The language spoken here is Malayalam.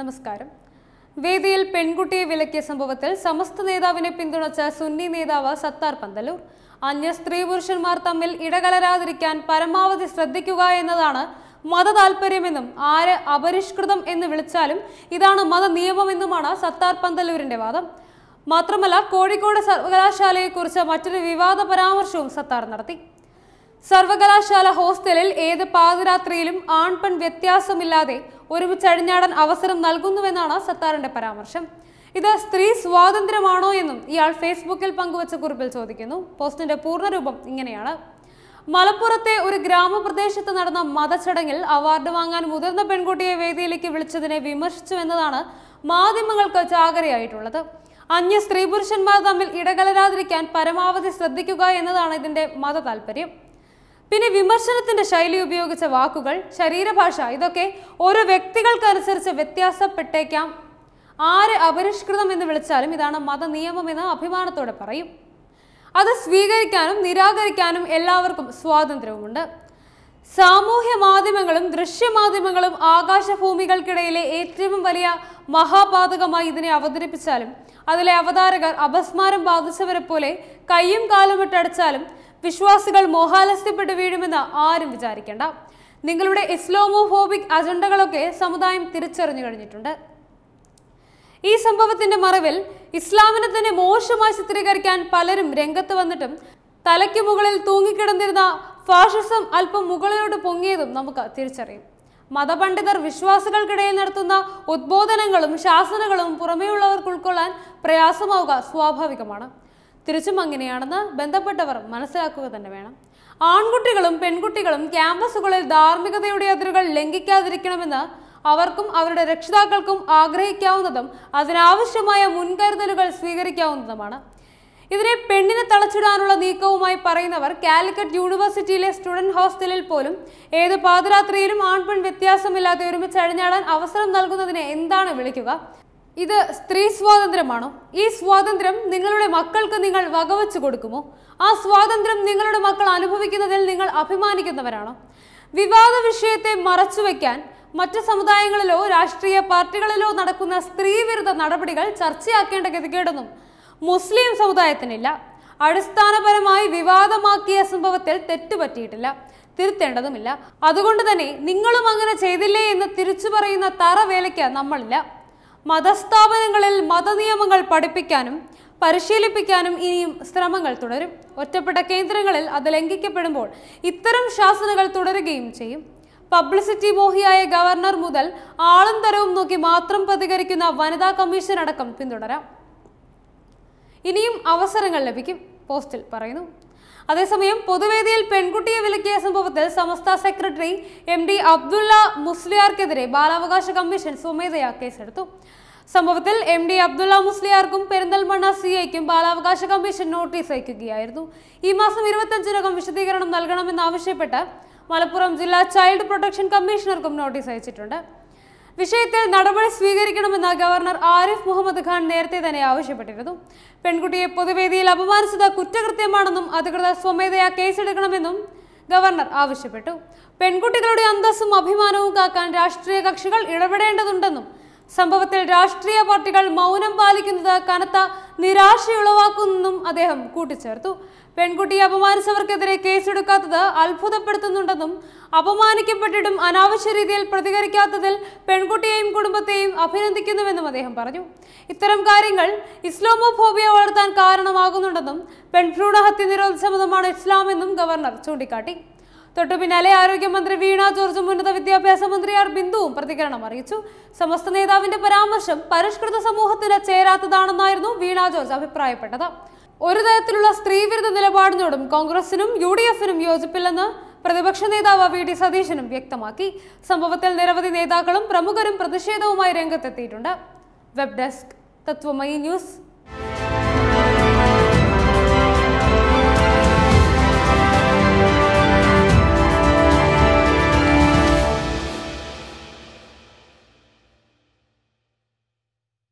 നമസ്കാരം വേദിയിൽ പെൺകുട്ടിയെ വിലക്കിയ സംഭവത്തിൽ സമസ്ത നേതാവിനെ പിന്തുണച്ച സുന്നി നേതാവ് സത്താർ പന്തലൂർ അന്യ സ്ത്രീ പുരുഷന്മാർ തമ്മിൽ ഇടകലരാതിരിക്കാൻ പരമാവധി ശ്രദ്ധിക്കുക എന്നതാണ് മത താല്പര്യമെന്നും ആര് അപരിഷ്കൃതം എന്ന് വിളിച്ചാലും ഇതാണ് മത നിയമമെന്നുമാണ് സത്താർ പന്തലൂരിന്റെ വാദം മാത്രമല്ല കോഴിക്കോട് സർവകലാശാലയെക്കുറിച്ച് മറ്റൊരു വിവാദ പരാമർശവും സത്താർ നടത്തി സർവകലാശാല ഹോസ്റ്റലിൽ ഏത് പാതിരാത്രിയിലും ആൺപെൺ വ്യത്യാസമില്ലാതെ ഒരുമിച്ച് അഴിഞ്ഞാടാൻ അവസരം നൽകുന്നുവെന്നാണ് സത്താറിന്റെ പരാമർശം ഇത് സ്ത്രീ സ്വാതന്ത്ര്യമാണോ എന്നും ഇയാൾ ഫേസ്ബുക്കിൽ പങ്കുവച്ച കുറിപ്പിൽ ചോദിക്കുന്നു പോസ്റ്റിന്റെ പൂർണ്ണരൂപം ഇങ്ങനെയാണ് മലപ്പുറത്തെ ഒരു ഗ്രാമപ്രദേശത്ത് നടന്ന മതചടങ്ങിൽ അവാർഡ് വാങ്ങാൻ മുതിർന്ന പെൺകുട്ടിയെ വേദിയിലേക്ക് വിളിച്ചതിനെ വിമർശിച്ചു എന്നതാണ് മാധ്യമങ്ങൾക്ക് ചാകരയായിട്ടുള്ളത് അന്യ സ്ത്രീ പുരുഷന്മാർ തമ്മിൽ ഇടകലരാതിരിക്കാൻ പരമാവധി ശ്രദ്ധിക്കുക എന്നതാണ് ഇതിന്റെ മത താല്പര്യം പിന്നെ വിമർശനത്തിന്റെ ശൈലി ഉപയോഗിച്ച വാക്കുകൾ ശരീരഭാഷ ഇതൊക്കെ ഓരോ വ്യക്തികൾക്കനുസരിച്ച് വ്യത്യാസപ്പെട്ടേക്കാം ആര് അപരിഷ്കൃതം എന്ന് വിളിച്ചാലും ഇതാണ് മതനിയമം എന്ന് അഭിമാനത്തോടെ പറയും അത് സ്വീകരിക്കാനും നിരാകരിക്കാനും എല്ലാവർക്കും സ്വാതന്ത്ര്യവുമുണ്ട് സാമൂഹ്യ മാധ്യമങ്ങളും ദൃശ്യമാധ്യമങ്ങളും ആകാശഭൂമികൾക്കിടയിലെ ഏറ്റവും വലിയ മഹാപാതകമായി ഇതിനെ അവതരിപ്പിച്ചാലും അതിലെ അവതാരകർ അപസ്മാരം ബാധിച്ചവരെ പോലെ കയ്യും കാലും ഇട്ടടിച്ചാലും വിശ്വാസികൾ മോഹാലസ്യപ്പെട്ട് വീഴുമെന്ന് ആരും വിചാരിക്കേണ്ട നിങ്ങളുടെ ഇസ്ലോമോഫോബിക് അജണ്ടകളൊക്കെ സമുദായം തിരിച്ചറിഞ്ഞു കഴിഞ്ഞിട്ടുണ്ട് ഈ സംഭവത്തിന്റെ മറവിൽ ഇസ്ലാമിനെ തന്നെ മോശമായി ചിത്രീകരിക്കാൻ പലരും രംഗത്ത് വന്നിട്ടും തലയ്ക്ക് മുകളിൽ തൂങ്ങിക്കിടന്നിരുന്ന ഫാഷിസം അല്പം മുകളിലോട്ട് പൊങ്ങിയതും നമുക്ക് തിരിച്ചറിയും മതപണ്ഡിതർ വിശ്വാസികൾക്കിടയിൽ നടത്തുന്ന ഉദ്ബോധനങ്ങളും ശാസനകളും പുറമേയുള്ളവർക്ക് ഉൾക്കൊള്ളാൻ പ്രയാസമാവുക സ്വാഭാവികമാണ് തിരിച്ചും അങ്ങനെയാണെന്ന് ബന്ധപ്പെട്ടവർ മനസ്സിലാക്കുക തന്നെ വേണം ആൺകുട്ടികളും പെൺകുട്ടികളും ക്യാമ്പസുകളിൽ ധാർമ്മികതയുടെ അതിരുകൾ ലംഘിക്കാതിരിക്കണമെന്ന് അവർക്കും അവരുടെ രക്ഷിതാക്കൾക്കും ആഗ്രഹിക്കാവുന്നതും അതിനാവശ്യമായ മുൻകരുതലുകൾ സ്വീകരിക്കാവുന്നതുമാണ് ഇതിനെ പെണ്ണിനെ തളച്ചിടാനുള്ള നീക്കവുമായി പറയുന്നവർ കാലിക്കറ്റ് യൂണിവേഴ്സിറ്റിയിലെ സ്റ്റുഡൻറ് ഹോസ്റ്റലിൽ പോലും ഏത് പാതിരാത്രിയിലും ആൺപെൺ വ്യത്യാസമില്ലാതെ ഒരുമിച്ച് അഴിഞ്ഞാടാൻ അവസരം നൽകുന്നതിനെ എന്താണ് വിളിക്കുക ഇത് സ്ത്രീ സ്വാതന്ത്ര്യമാണോ ഈ സ്വാതന്ത്ര്യം നിങ്ങളുടെ മക്കൾക്ക് നിങ്ങൾ വകവച്ചു കൊടുക്കുമോ ആ സ്വാതന്ത്ര്യം നിങ്ങളുടെ മക്കൾ അനുഭവിക്കുന്നതിൽ നിങ്ങൾ അഭിമാനിക്കുന്നവരാണോ വിവാദ വിഷയത്തെ മറച്ചുവെക്കാൻ മറ്റ് സമുദായങ്ങളിലോ രാഷ്ട്രീയ പാർട്ടികളിലോ നടക്കുന്ന സ്ത്രീവിരുദ്ധ നടപടികൾ ചർച്ചയാക്കേണ്ട ഗതികേടൊന്നും മുസ്ലിം സമുദായത്തിനില്ല അടിസ്ഥാനപരമായി വിവാദമാക്കിയ സംഭവത്തിൽ തെറ്റുപറ്റിയിട്ടില്ല തിരുത്തേണ്ടതുമില്ല അതുകൊണ്ട് തന്നെ നിങ്ങളും അങ്ങനെ ചെയ്തില്ലേ എന്ന് തിരിച്ചു പറയുന്ന തറവേലയ്ക്ക് നമ്മളില്ല മതസ്ഥാപനങ്ങളിൽ മതനിയമങ്ങൾ പഠിപ്പിക്കാനും പരിശീലിപ്പിക്കാനും ഇനിയും ശ്രമങ്ങൾ തുടരും ഒറ്റപ്പെട്ട കേന്ദ്രങ്ങളിൽ അത് ലംഘിക്കപ്പെടുമ്പോൾ ഇത്തരം ശാസനകൾ തുടരുകയും ചെയ്യും പബ്ലിസിറ്റി മോഹിയായ ഗവർണർ മുതൽ ആളും തരവും നോക്കി മാത്രം പ്രതികരിക്കുന്ന വനിതാ കമ്മീഷൻ അടക്കം പിന്തുടരാം ഇനിയും അവസരങ്ങൾ ലഭിക്കും പോസ്റ്റിൽ പറയുന്നു അതേസമയം പൊതുവേദിയിൽ പെൺകുട്ടിയെ വിലക്കിയ സംഭവത്തിൽ Samastha secretary M D Abdulla മുസ്ലിയാർക്കെതിരെ ബാലാവകാശ കമ്മീഷൻ സ്വമേധയാ കേസെടുത്തു സംഭവത്തിൽ എം ഡി അബ്ദുള്ള മുസ്ലിയാർക്കും പെരിന്തൽമണ്ണ സി ഐക്കും ബാലാവകാശ കമ്മീഷൻ നോട്ടീസ് അയക്കുകയായിരുന്നു ഈ മാസം ഇരുപത്തഞ്ചിനകം വിശദീകരണം നൽകണമെന്നാവശ്യപ്പെട്ട് മലപ്പുറം ജില്ലാ ചൈൽഡ് പ്രൊട്ടക്ഷൻ കമ്മീഷണർക്കും നോട്ടീസ് അയച്ചിട്ടുണ്ട് വിഷയത്തിൽ നടപടി സ്വീകരിക്കണമെന്ന് ഗവർണർ ആരിഫ് മുഹമ്മദ് ഖാൻ നേരത്തെ തന്നെ ആവശ്യപ്പെട്ടിരുന്നു പെൺകുട്ടിയെ പൊതുവേദിയിൽ അപമാനിച്ചത് കുറ്റകൃത്യമാണെന്നും അധികൃതർ സ്വമേധയാ കേസെടുക്കണമെന്നും ഗവർണർ ആവശ്യപ്പെട്ടു പെൺകുട്ടികളുടെ അന്തസ്സും അഭിമാനവും കാക്കാൻ രാഷ്ട്രീയ കക്ഷികൾ ഇടപെടേണ്ടതുണ്ടെന്നും സംഭവത്തിൽ രാഷ്ട്രീയ പാർട്ടികൾ മൗനം പാലിക്കുന്നത് കനത്ത നിരാശയുളവാക്കുന്നതും അദ്ദേഹം കൂട്ടിച്ചേർത്തു പെൺകുട്ടിയെ അപമാനിച്ചവർക്കെതിരെ കേസെടുക്കാത്തത് അത്ഭുതപ്പെടുത്തുന്നുണ്ടെന്നും അപമാനിക്കപ്പെട്ടിട്ടും അനാവശ്യ രീതിയിൽ പ്രതികരിക്കാത്തതിൽ പെൺകുട്ടിയെയും കുടുംബത്തെയും അഭിനന്ദിക്കുന്നുവെന്നും അദ്ദേഹം പറഞ്ഞു ഇത്തരം കാര്യങ്ങൾ ഇസ്ലാമോഫോബിയ വളർത്താൻ കാരണമാകുന്നുണ്ടെന്നും പെൺഭ്രൂണഹത്യ നിരോധിച്ച മതമാണ് ഇസ്ലാമെന്നും ഗവർണർ ചൂണ്ടിക്കാട്ടി തൊട്ടു പിന്നാലെ ആരോഗ്യമന്ത്രി വീണ ജോർജും ഉന്നത വിദ്യാഭ്യാസ മന്ത്രി ആർ ബിന്ദുവും പ്രതികരണം അറിയിച്ചു സമസ്ത നേതാവിന്റെ പരാമർശം പരിഷ്കൃത സമൂഹത്തിന് ചേരാത്തതാണെന്നായിരുന്നു വീണ ജോർജ് അഭിപ്രായപ്പെട്ടത് ഒരു തരത്തിലുള്ള സ്ത്രീവിരുദ്ധ നിലപാടിനോടും കോൺഗ്രസിനും യു ഡി എഫിനും യോജിപ്പില്ലെന്ന് പ്രതിപക്ഷ നേതാവ് വി ഡി സതീശനും വ്യക്തമാക്കി സംഭവത്തിൽ നിരവധി നേതാക്കളും പ്രമുഖരും പ്രതിഷേധവുമായി രംഗത്തെത്തിയിട്ടുണ്ട് വെബ് ഡെസ്ക് തത്വമയി ന്യൂസ്